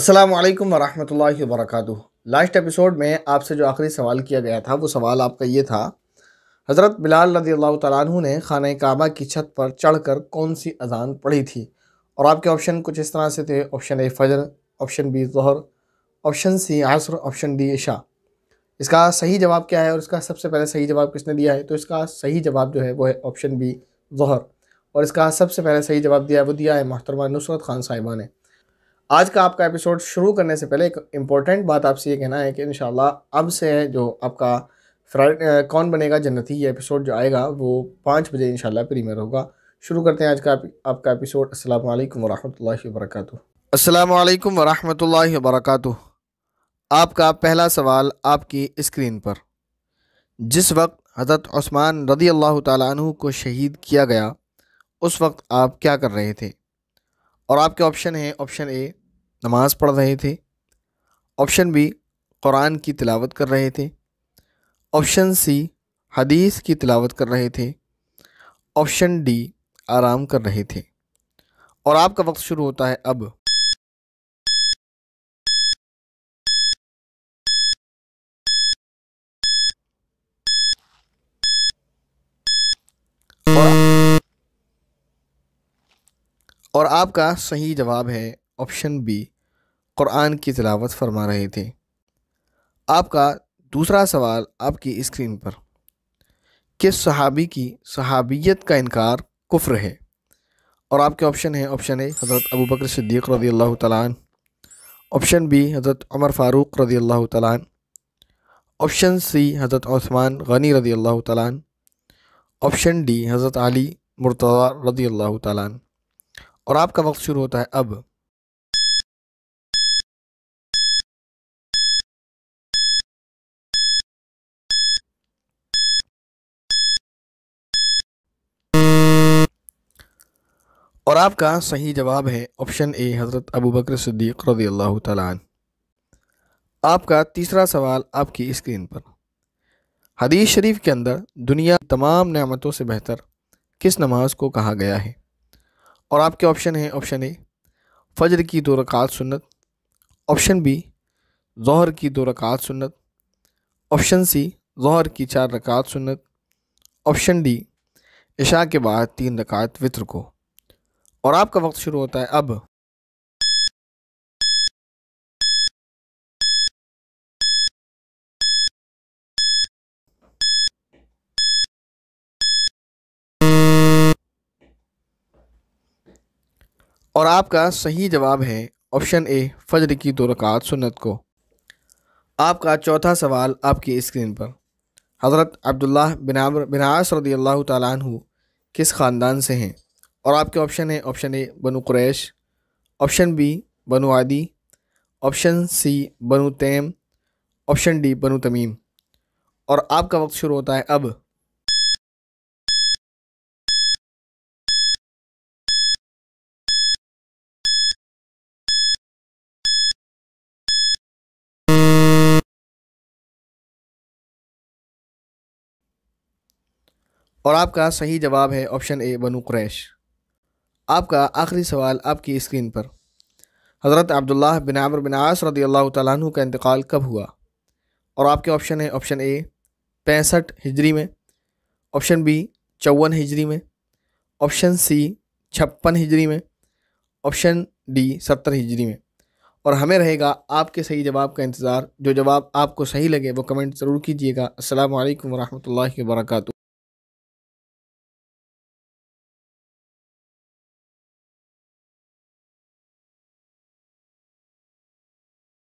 अस्सलाम वालेकुम वरहमतुल्लाहि वबरकातुहू लास्ट एपिसोड में आपसे जो आखिरी सवाल किया गया था वो सवाल आपका ये था हज़रत बिलाल रज़ी अल्लाह तु ने खाना काबा की छत पर चढ़ कर कौन सी अजान पढ़ी थी और आपके ऑप्शन कुछ इस तरह से थे ऑप्शन ए फ़जर ऑप्शन बी जहर ऑप्शन सी आसर ऑप्शन डी ईशा इसका सही जवाब क्या है और इसका सबसे पहले सही जवाब किसने दिया है तो इसका सही जवाब जो है वो है ऑप्शन बी जहर और इसका सबसे पहले सही जवाब दिया है वो दिया है मोहतरमा नुसरत खान साहिबा ने आज का आपका एपिसोड शुरू करने से पहले एक इम्पॉर्टेंट बात आपसे ये कहना है कि इन अब से जो आपका फ्राइड कौन बनेगा जन्नती ये एपिसोड जो आएगा वो पाँच बजे इन प्रीमियर होगा शुरू करते हैं आज का आपका एपिसोड अस्सलाम वालेकुम वरहमतुल्लाहि वबरकातुहू अस्सलाम वालेकुम वरहमतुल्लाहि आपका पहला सवाल आपकी स्क्रीन पर जिस वक्त हज़रत उस्मान रदी अल्लाह तु को शहीद किया गया उस वक्त आप क्या कर रहे थे और आपके ऑप्शन हैं ऑप्शन ए नमाज़ पढ़ रहे थे ऑप्शन बी कुरान की तिलावत कर रहे थे ऑप्शन सी हदीस की तिलावत कर रहे थे ऑप्शन डी आराम कर रहे थे और आपका वक्त शुरू होता है अब और आपका सही जवाब है ऑप्शन बी कुरान की तिलावत फरमा रहे थे आपका दूसरा सवाल आपकी स्क्रीन पर किस सहाबी की सहाबियत का इनकार कुफ्र है और आपके ऑप्शन है ऑप्शन ए हज़रत अबू बकर सिद्दीक़ रजी अल्लाह तन ऑप्शन बी हज़रत उमर फ़ारूक रजी अल्लाह तन ऑप्शन सी हज़रत ओस्मान गनी रजी अल्लाह तन ऑप्शन डी हज़रत अली मुर्तज़ा रजी अल्लाह तन और आपका वक्त शुरू होता है अब और आपका सही जवाब है ऑप्शन ए हज़रत अबू बकर सिद्दीक रदी अल्लाह आपका तीसरा सवाल आपकी स्क्रीन पर हदीस शरीफ के अंदर दुनिया तमाम नियामतों से बेहतर किस नमाज को कहा गया है और आपके ऑप्शन हैं ऑप्शन ए फ़जर की दो रकात सुन्नत ऑप्शन बी जहर की दो रकात सुन्नत ऑप्शन सी जहर की चार रकात सुन्नत ऑप्शन डी इशा के बाद तीन रकात वित्र को और आपका वक्त शुरू होता है अब और आपका सही जवाब है ऑप्शन ए फजर की दो रकात सुन्नत को आपका चौथा सवाल आपकी स्क्रीन पर हज़रत अब्दुल्ला बिन आमर आस रदी अल्लाह तु किस ख़ानदान से हैं और आपके ऑप्शन है ऑप्शन ए बनु क्रैश ऑप्शन बी बनु आदि ऑप्शन सी बनु तैम ऑप्शन डी बनु तमीम और आपका वक्त शुरू होता है अब और आपका सही जवाब है ऑप्शन ए बनु क्रैश आपका आखिरी सवाल आपकी स्क्रीन पर हज़रत अब्दुल्ला बिन आमर बिन आस रदी अल्लाह तु का इंतकाल कब हुआ और आपके ऑप्शन है ऑप्शन ए पैंसठ हिजरी में ऑप्शन बी चौवन हिजरी में ऑप्शन सी छप्पन हिजरी में ऑप्शन डी सत्तर हिजरी में और हमें रहेगा आपके सही जवाब का इंतज़ार जो जवाब आपको सही लगे वो कमेंट ज़रूर कीजिएगा असल वरहमल वर्का